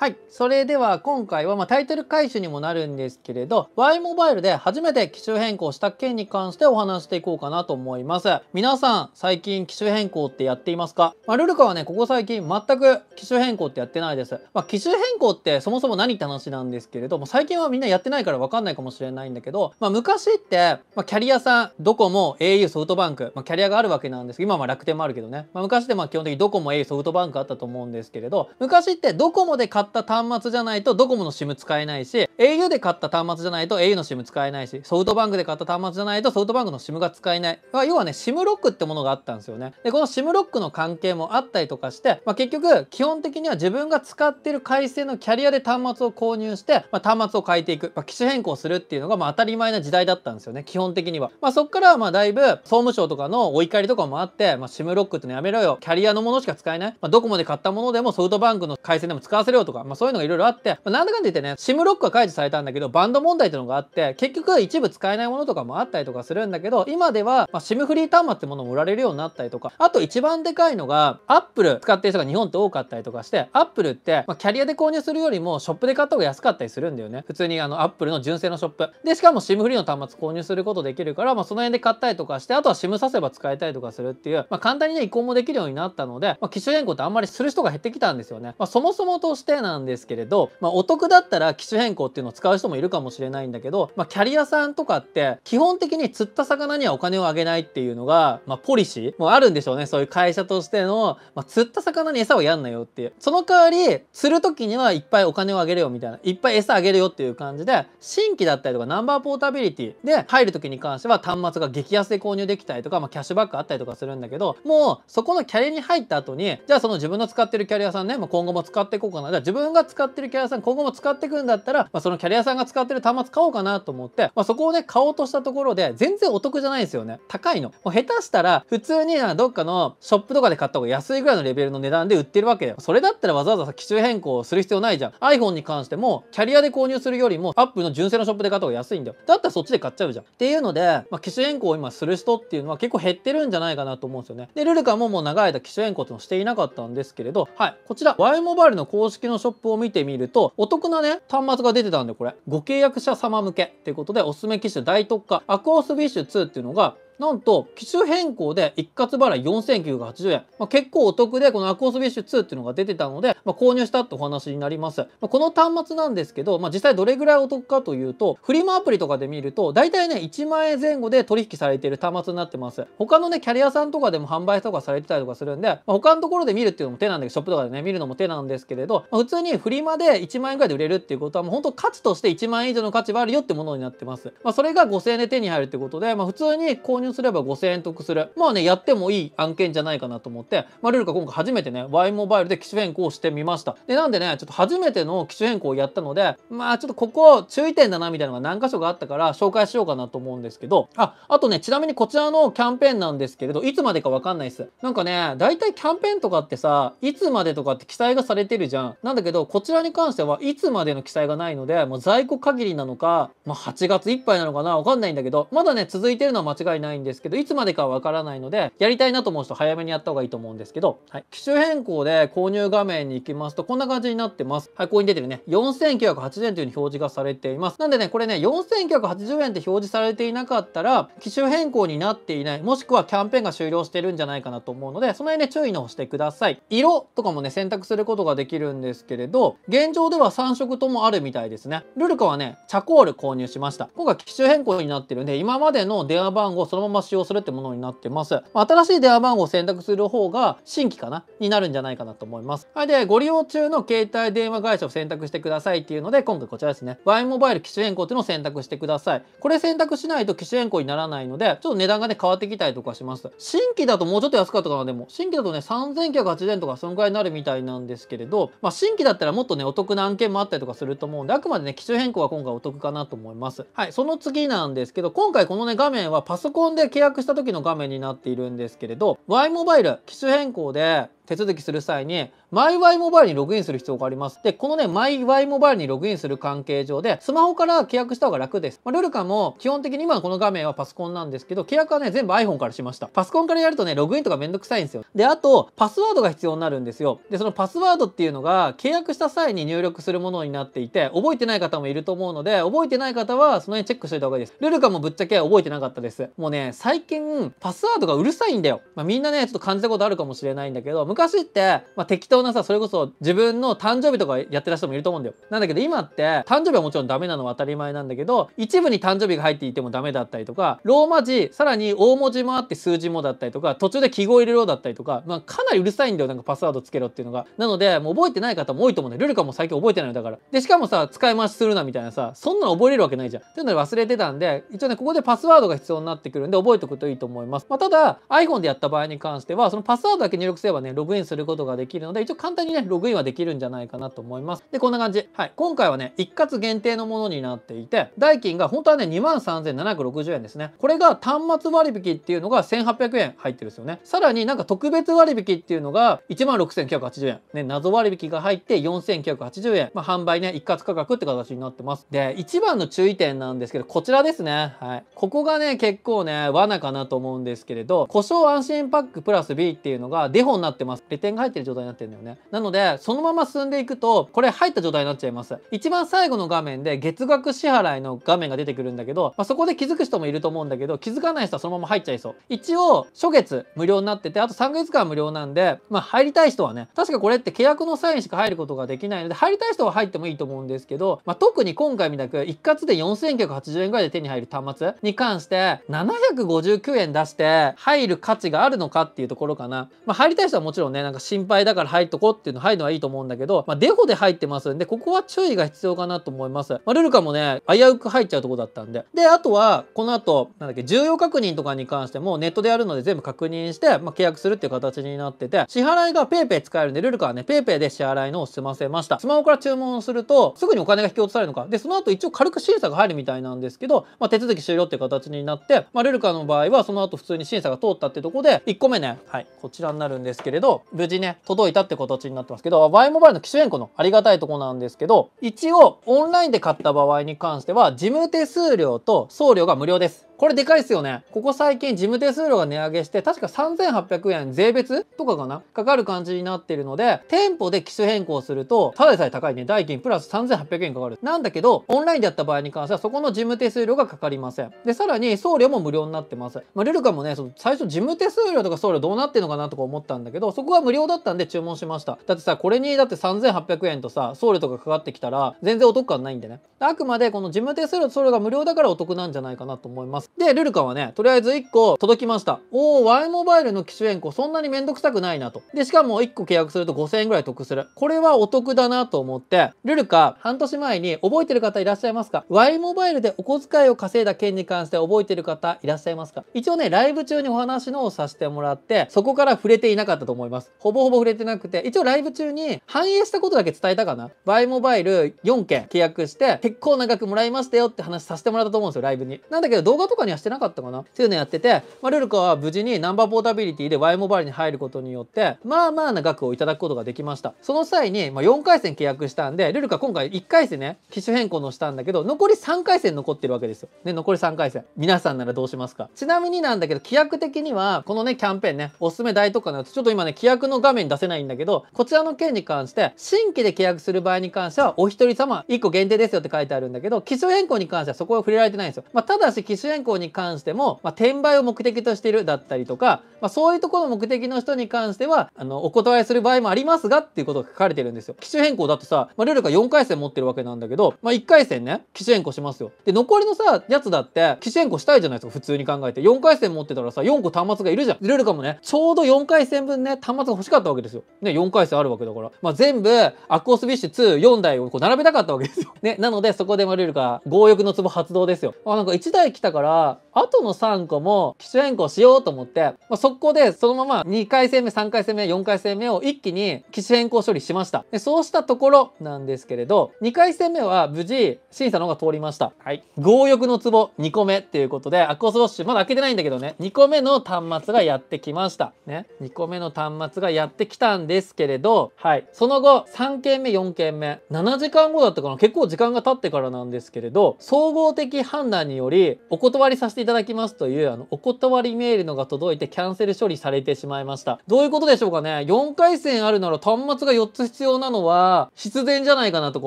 はい。それでは今回は、まあ、タイトル回収にもなるんですけれど、Y モバイルで初めて機種変更した件に関してお話していこうかなと思います。皆さん、最近機種変更ってやっていますか、まあ、ルルカはね、ここ最近全く機種変更ってやってないです。まあ、機種変更ってそもそも何って話なんですけれど、も最近はみんなやってないからわかんないかもしれないんだけど、まあ、昔って、まあ、キャリアさん、ドコモ、au、ソフトバンク、まあ、キャリアがあるわけなんですけど、今は楽天もあるけどね、まあ、昔ってまあ基本的にドコモ、au、ソフトバンクあったと思うんですけれど、昔ってドコモで買っった端末じゃないとドコモの SIM 使えないし au で買った端末じゃないと au の SIM 使えないしソフトバンクで買った端末じゃないとソフトバンクの SIM が使えない、ま要はね SIM ロックってものがあったんですよねでこの SIM ロックの関係もあったりとかして、まあ、結局基本的には自分が使ってる回線のキャリアで端末を購入して、まあ、端末を変えていく、まあ、機種変更するっていうのがまあ当たり前な時代だったんですよね基本的には、まあ、そっからまあだいぶ総務省とかのお怒りとかもあって、まあ、SIM ロックってのやめろよキャリアのものしか使えない、まあ、ドコモで買ったものでもソフトバンクの回線でも使わせろよとかか、まあ、そういうのがいろいろあって、まあ、なんだかんだ言ってね、シムロックは解除されたんだけど、バンド問題っていうのがあって、結局一部使えないものとかもあったりとかするんだけど、今では、まあ、シムフリー端末ってものも売られるようになったりとか、あと一番でかいのが、アップル使ってる人が日本って多かったりとかして、アップルって、まあ、キャリアで購入するよりも、ショップで買った方が安かったりするんだよね。普通にあの、アップルの純正のショップ。で、しかもシムフリーの端末購入することできるから、まあ、その辺で買ったりとかして、あとはシムさせば使えたりとかするっていう、まあ、簡単にね、移行もできるようになったので、まあ、機種変更ってあんまりする人が減ってきたんですよね。まあ、そもそもとしてなんですけれど、まあ、お得だったら機種変更っていうのを使う人もいるかもしれないんだけど、まあ、キャリアさんとかって基本的に釣った魚にはお金をあげないっていうのが、まあ、ポリシーもあるんでしょうねそういう会社としての、まあ、釣った魚に餌をやんなよっていうその代わり釣る時にはいっぱいお金をあげるよみたいないっぱい餌あげるよっていう感じで新規だったりとかナンバーポータビリティで入る時に関しては端末が激安で購入できたりとか、まあ、キャッシュバックあったりとかするんだけどもうそこのキャリアに入った後にじゃあその自分の使ってるキャリアさんね、まあ、今後も使っていこうかなじゃあ自分分が使ってるキャリアさん今後も使っていくんだったら、まあ、そのキャリアさんが使ってる端末買おうかなと思って、まあ、そこをね買おうとしたところで全然お得じゃないんですよね高いのもう下手したら普通にどっかのショップとかで買った方が安いぐらいのレベルの値段で売ってるわけでよそれだったらわざわざ機種変更する必要ないじゃん iPhone に関してもキャリアで購入するよりも a p p の純正のショップで買った方が安いんだよだったらそっちで買っちゃうじゃんっていうので、まあ、機種変更を今する人っていうのは結構減ってるんじゃないかなと思うんですよねでルルカももう長い間機種変更っていうのをしていなかったんですけれどはいこちら Y モバイルの公式のショップを見てみると、お得なね、端末が出てたんで、これ。ご契約者様向けっていうことで、おすすめ機種大特価、アクオスビッシュ2っていうのが、なんと機種変更で一括払い4980円、まあ、結構お得でこのアコースビッシュ2っていうのが出てたので、まあ、購入したってお話になります、まあ、この端末なんですけど、まあ、実際どれぐらいお得かというとフリマアプリとかで見ると大体ね1万円前後で取引されている端末になってます他のねキャリアさんとかでも販売とかされてたりとかするんで、まあ、他のところで見るっていうのも手なんだけどショップとかでね見るのも手なんですけれど、まあ、普通にフリマで1万円ぐらいで売れるっていうことはもう本当価値として1万円以上の価値はあるよってものになってます、まあ、それが5000円で手に入るってことで、まあ、普通に購入入すれば5000円得する。まあね、やってもいい案件じゃないかなと思って、まあ、ルルカ今回初めてね、Y モバイルで機種変更してみました。で、なんでね、ちょっと初めての機種変更をやったので、まあちょっとここ注意点だなみたいなのが何箇所があったから紹介しようかなと思うんですけど、あ、あとね、ちなみにこちらのキャンペーンなんですけれど、いつまでかわかんないです。なんかね、大体キャンペーンとかってさ、いつまでとかって記載がされてるじゃん。なんだけど、こちらに関してはいつまでの記載がないので、もう在庫限りなのか、まあ8月いっぱいなのかな、わかんないんだけど、まだね、続いてるのは間違いないんですけどいつまでかわからないのでやりたいなと思う人早めにやった方がいいと思うんですけど、はい、機種変更で購入画面に行きますとこんな感じになってます。はい、ここに出てるね4980円というに表示がされています。なんでねこれね4980円って表示されていなかったら機種変更になっていないもしくはキャンペーンが終了してるんじゃないかなと思うのでその辺で、ね、注意のをしてください。色とかもね選択することができるんですけれど現状では3色ともあるみたいですね。ルルカはねチャコール購入しました。今回機種変更になってるんで今までの電話番号そのままま使用するってものになってます。まあ、新しい電話番号を選択する方が新規かなになるんじゃないかなと思います。はい、で、ご利用中の携帯電話会社を選択してくださいっていうので、今回こちらですね。Y モバイル機種変更っていうのを選択してください。これ選択しないと機種変更にならないので、ちょっと値段がね、変わってきたりとかします。新規だともうちょっと安かったかな、でも。新規だとね、3980円とかそのぐらいになるみたいなんですけれど、まあ、新規だったらもっとね、お得な案件もあったりとかすると思うんで、あくまでね、機種変更は今回お得かなと思います。はい、その次なんですけど、今回このね、画面はパソコンンで契約した時の画面になっているんですけれど Y モバイル機種変更で手続きする際に MyY モバイルにログインする必要があります。で、このね、MyY モバイルにログインする関係上で、スマホから契約した方が楽です。まあ、ルルカも基本的に今のこの画面はパソコンなんですけど、契約はね、全部 iPhone からしました。パソコンからやるとね、ログインとかめんどくさいんですよ。で、あと、パスワードが必要になるんですよ。で、そのパスワードっていうのが契約した際に入力するものになっていて、覚えてない方もいると思うので、覚えてない方はその辺チェックしといた方がいいです。ルルカもぶっちゃけ覚えてなかったです。もうね、最近、パスワードがうるさいんだよ。まあ、みんなね、ちょっと感じたことあるかもしれないんだけど、って、まあ、適当なさ、それこそ自分の誕生日とかやってた人もいると思うんだよ。なんだけど今って、誕生日はもちろんダメなのは当たり前なんだけど、一部に誕生日が入っていてもダメだったりとか、ローマ字、さらに大文字もあって数字もだったりとか、途中で記号入れろだったりとか、まあ、かなりうるさいんだよ、なんかパスワードつけろっていうのが。なので、もう覚えてない方も多いと思うんだよ。ルルカも最近覚えてないのだから。で、しかもさ、使い回しするなみたいなさ、そんなの覚えれるわけないじゃん。っていうので忘れてたんで、一応ね、ここでパスワードが必要になってくるんで、覚えておくといいと思います。まあ、ただ、iPhone でやった場合に関しては、そのパスワードだけ入力すればね、グインすることができるので、一応簡単にね、ログインはできるんじゃないかなと思います。で、こんな感じ。はい。今回はね、一括限定のものになっていて、代金が本当はね、23,760円ですね。これが端末割引っていうのが1,800円入ってるんですよね。さらになんか特別割引っていうのが16,980円。ね、謎割引が入って4,980円。まあ、販売ね、一括価格って形になってます。で、一番の注意点なんですけど、こちらですね。はい。ここがね、結構ね、罠かなと思うんですけれど、故障安心パックプラス B っていうのがデフォになってます。レ点が入ってる状態になってるんだよねなのでそのまま進んでいくとこれ入った状態になっちゃいます一番最後の画面で月額支払いの画面が出てくるんだけど、まあ、そこで気づく人もいると思うんだけど気づかない人はそのまま入っちゃいそう一応初月無料になっててあと3ヶ月間無料なんでまあ入りたい人はね確かこれって契約の際にしか入ることができないので入りたい人は入ってもいいと思うんですけど、まあ、特に今回みたく一括で4980円ぐらいで手に入る端末に関して759円出して入る価値があるのかっていうところかな、まあ、入りたい人はもちろんちろんねなんか心配だから入っとこうっていうの入るのはいいと思うんだけど、まあ、デフォで入ってますんでここは注意が必要かなと思います、まあ、ルルカもね危うく入っちゃうとこだったんでであとはこの後なんだっけ重要確認とかに関してもネットでやるので全部確認して、まあ、契約するっていう形になってて支払いが PayPay 使えるんでルルカはね PayPay で支払いのを済ませましたスマホから注文するとすぐにお金が引き落とされるのかでその後一応軽く審査が入るみたいなんですけど、まあ、手続き終了っていう形になって、まあ、ルルカの場合はその後普通に審査が通ったってとこで1個目ねはいこちらになるんですけれど無事ね、届いたって形になってますけど、Y モバイルの機種変更のありがたいとこなんですけど、一応、オンラインで買った場合に関しては、事務手数料と送料が無料です。これでかいっすよね。ここ最近事務手数料が値上げして、確か3800円税別とかかなかかる感じになっているので、店舗で機種変更すると、ただでさえ高いね、代金プラス3800円かかる。なんだけど、オンラインでやった場合に関しては、そこの事務手数料がかかりません。で、さらに送料も無料になってます。まあ、ルルカもね、その最初事務手数料とか送料どうなってんのかなとか思ったんだけど、そこは無料だったんで注文しました。だってさ、これにだって3800円とさ、送料とかかかってきたら、全然お得感ないんでね。あくまでこの事務手数料と送料が無料だからお得なんじゃないかなと思います。で、ルルカはね、とりあえず1個届きました。おー、Y モバイルの機種変更、そんなにめんどくさくないなと。で、しかも1個契約すると5000円ぐらい得する。これはお得だなと思って、ルルカ、半年前に覚えてる方いらっしゃいますか ?Y モバイルでお小遣いを稼いだ件に関して覚えてる方いらっしゃいますか一応ね、ライブ中にお話のをさせてもらって、そこから触れていなかったと思います。ほぼほぼ触れてなくて、一応ライブ中に反映したことだけ伝えたかな。Y モバイル4件契約して、結構長くもらいましたよって話させてもらったと思うんですよ、ライブに。なんだけど動画とかかにはしてなかったかなっていうのやってて、まあ、ルルカは無事にナンバーポータビリティで Y モバイルに入ることによってまあまあな額をいただくことができましたその際に、まあ、4回戦契約したんでルルカ今回1回戦ね機種変更のしたんだけど残り3回戦残ってるわけですよね残り3回戦皆さんならどうしますかちなみになんだけど規約的にはこのねキャンペーンねおすすめ大特価のやつちょっと今ね規約の画面出せないんだけどこちらの件に関して新規で契約する場合に関してはお一人様1個限定ですよって書いてあるんだけど機種変更に関してはそこは触れられてないんですよ、まあ、ただし機種変更行に関しても、まあ、転売を目的としているだったりとか、まあ、そういうところの目的の人に関しては、あの、お断りする場合もありますがっていうことが書かれてるんですよ。機種変更だとさ、まあ、ルールが4回戦持ってるわけなんだけど、まあ、1回戦ね、機種変更しますよ。で、残りのさ、やつだって、機種変更したいじゃないですか、普通に考えて。4回戦持ってたらさ、4個端末がいるじゃん。ルールかもね、ちょうど4回戦分ね、端末が欲しかったわけですよ。ね、4回戦あるわけだから。まあ、全部、アクオスビッシュ2、4台をこう並べたかったわけですよ。ね、なので、そこでまあ、ルールが強欲のツボ発動ですよ。あ、なんか1台来たから、 내가 아, あとの3個も機種変更しようと思って、まあ、速攻でそのまま2回戦目、3回戦目、4回戦目を一気に機種変更処理しました。でそうしたところなんですけれど、2回戦目は無事審査の方が通りました。はい。強欲のツボ2個目っていうことで、アクオスウォッシュまだ開けてないんだけどね、2個目の端末がやってきました。ね。2個目の端末がやってきたんですけれど、はい。その後、3件目、4件目、7時間後だったかな結構時間が経ってからなんですけれど、総合的判断によりお断りさせてていただきますというあのお断りメールのが届いてキャンセル処理されてしまいました。どういうことでしょうかね ?4 回戦あるなら端末が4つ必要なのは必然じゃないかなとか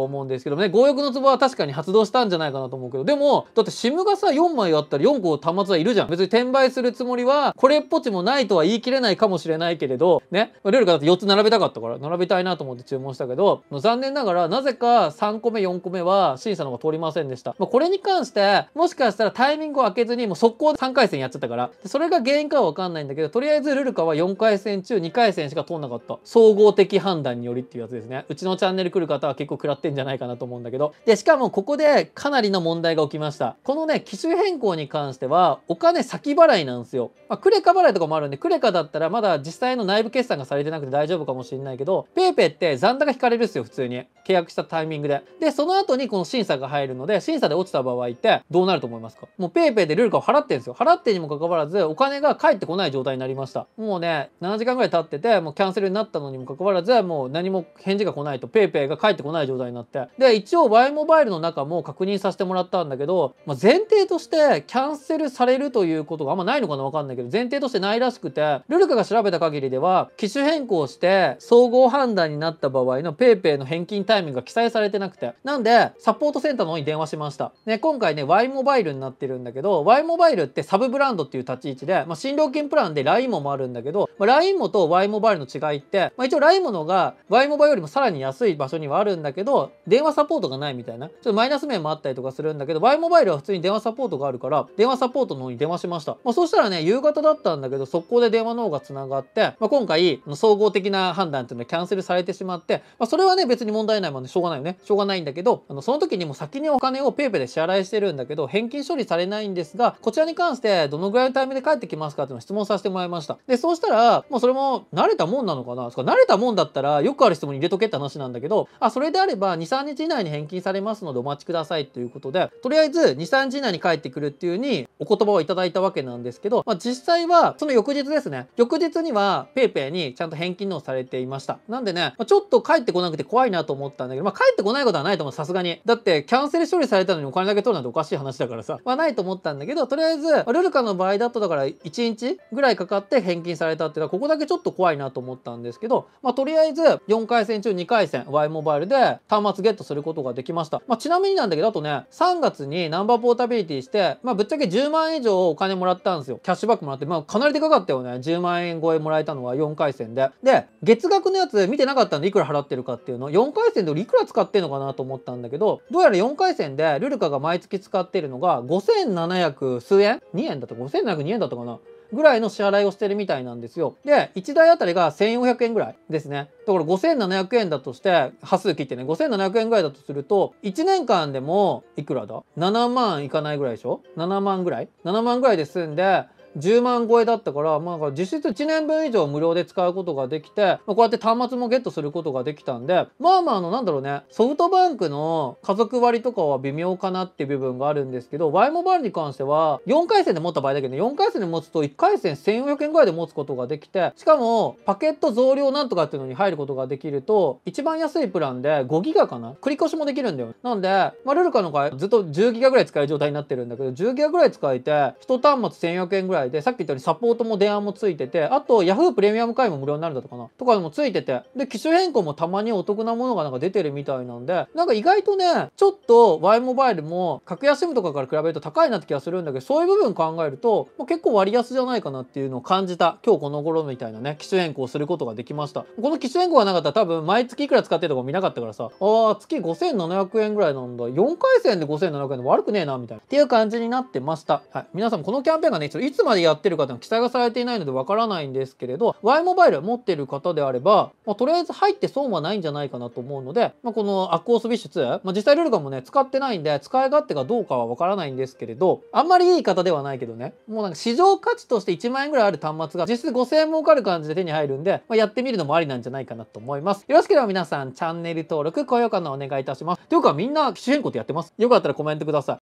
思うんですけどね、強欲のツボは確かに発動したんじゃないかなと思うけど、でも、だって SIM がさ、4枚あったら4個端末はいるじゃん。別に転売するつもりは、これっぽちもないとは言い切れないかもしれないけれど、ね、ルールがだって4つ並べたかったから、並べたいなと思って注文したけど、残念ながら、なぜか3個目、4個目は審査の方が通りませんでした。まあ、これに関して、もしかしたらタイミングを空けずににもう速攻で3回戦やっちゃったから、それが原因かはわかんないんだけど、とりあえずルルカは4回戦中2回戦しか通んなかった。総合的判断によりっていうやつですね。うちのチャンネル来る方は結構食らってんじゃないかなと思うんだけど。で、しかもここでかなりの問題が起きました。このね、機種変更に関しては、お金先払いなんですよ。まあ、クレカ払いとかもあるんで、クレカだったらまだ実際の内部決算がされてなくて大丈夫かもしれないけど、PayPay って残高引かれるっすよ、普通に。契約したタイミングで。で、その後にこの審査が入るので、審査で落ちた場合ってどうなると思いますかもう PayPay でルル価を払ってんですよ。払ってにもかかわらず、お金が返ってこない状態になりました。もうね、7時間ぐらい経ってて、もうキャンセルになったのにもかかわらず、もう何も返事が来ないと、paypay が返ってこない状態になって。で、一応 Y モバイルの中も確認させてもらったんだけど、まあ、前提として、キャンセルされるということがあんまないのかなわかんないけど、前提としてないらしくて、ルルカが調べた限りでは、機種変更して、総合判断になった場合の paypay の返金タイミングが記載されてなくて。なんで、サポートセンターの方に電話しました。ね、今回ね、Y モバイルになってるんだけど、Y イモバイルってサブブランドっていう立ち位置で、まあ、新料金プランで LINE もあるんだけど、まあ、LINE もと Y モバイルの違いって、まあ、一応 LINE ものが Y モバイルよりもさらに安い場所にはあるんだけど、電話サポートがないみたいな、ちょっとマイナス面もあったりとかするんだけど、Y モバイルは普通に電話サポートがあるから、電話サポートの方に電話しました。まあ、そしたらね、夕方だったんだけど、速攻で電話の方が繋がって、まあ、今回、総合的な判断っていうのはキャンセルされてしまって、まあ、それはね、別に問題ないもんね、しょうがないよね。しょうがないんだけど、あのその時にも先にお金を PayPay で支払いしてるんだけど、返金処理されないんですが、こちらに関してどのぐらいのタイミングで帰ってきますかっていうのを質問させてもらいました。で、そうしたら、もうそれも慣れたもんなのかなそか慣れたもんだったらよくある質問に入れとけって話なんだけど、あ、それであれば2、3日以内に返金されますのでお待ちくださいということで、とりあえず2、3日以内に帰ってくるっていうにお言葉をいただいたわけなんですけど、まあ、実際はその翌日ですね。翌日には PayPay にちゃんと返金のされていました。なんでね、まちょっと帰ってこなくて怖いなと思ったんだけど、まあ、帰ってこないことはないと思う、さすがに。だってキャンセル処理されたのにお金だけ取るなんておかしい話だからさ、まあ、ないと思ったんだけど、ど、とりあえず、ルルカの場合だとだから1日ぐらいかかって返金されたっていうのは、ここだけちょっと怖いなと思ったんですけど、まあ、とりあえず4回戦中2回戦 Y モバイルで端末ゲットすることができました。まあ、ちなみになんだけど、あとね、3月にナンバーポータビリティして、まあ、ぶっちゃけ10万円以上お金もらったんですよ。キャッシュバックもらって、まあ、かなりでかかったよね。10万円超えもらえたのは4回戦で。で、月額のやつ見てなかったんで、いくら払ってるかっていうの、4回戦で俺いくら使ってんのかなと思ったんだけど、どうやら4回戦でルルカが毎月使ってるのが5700数円 ?2 円だった5702円だったかなぐらいの支払いをしてるみたいなんですよ。で、1台あたりが1400円ぐらいですね。だから5700円だとして、波数切ってね、5700円ぐらいだとすると、1年間でも、いくらだ ?7 万いかないぐらいでしょ ?7 万ぐらい ?7 万ぐらいで済んで、10万超えだったから、まあ、実質1年分以上無料で使うことができて、まあ、こうやって端末もゲットすることができたんで、まあまあ、あの、なんだろうね、ソフトバンクの家族割とかは微妙かなっていう部分があるんですけど、Y モバイルに関しては、4回戦で持った場合だけどね、4回戦で持つと1回戦1400円ぐらいで持つことができて、しかも、パケット増量なんとかっていうのに入ることができると、一番安いプランで5ギガかな繰り越しもできるんだよ。なんで、まあ、ルルカの合、ずっと10ギガぐらい使える状態になってるんだけど、10ギガぐらい使えて、1端末1 4 0 0円ぐらいいで、さっき言ったようにサポートも電話もついてて、あと Yahoo プレミアム会員も無料になるんだとかな、とかもついてて、で、機種変更もたまにお得なものがなんか出てるみたいなんで、なんか意外とね、ちょっと Y モバイルも格安 SIM とかから比べると高いなって気がするんだけど、そういう部分考えると、まあ、結構割安じゃないかなっていうのを感じた、今日この頃みたいなね、機種変更することができました。この機種変更がなかったら多分毎月いくら使ってるとか見なかったからさ、あー、月5700円ぐらいなんだ。4回戦で5700円で悪くねえな、みたいな。っていう感じになってました。はい。皆さんもこのキャンペーンがね、いつまでまでやってる方の記載がされていないのでわからないんですけれど Y モバイル持ってる方であれば、まあ、とりあえず入って損はないんじゃないかなと思うので、まあ、このアクオスビッシュ2、まあ、実際ルールガンもね使ってないんで使い勝手がどうかはわからないんですけれどあんまりいい方ではないけどねもうなんか市場価値として1万円ぐらいある端末が実質5000円儲かる感じで手に入るんで、まあ、やってみるのもありなんじゃないかなと思いますよろしければ皆さんチャンネル登録高評価のお願いいたしますというかみんな機種変更ってやってますよかったらコメントください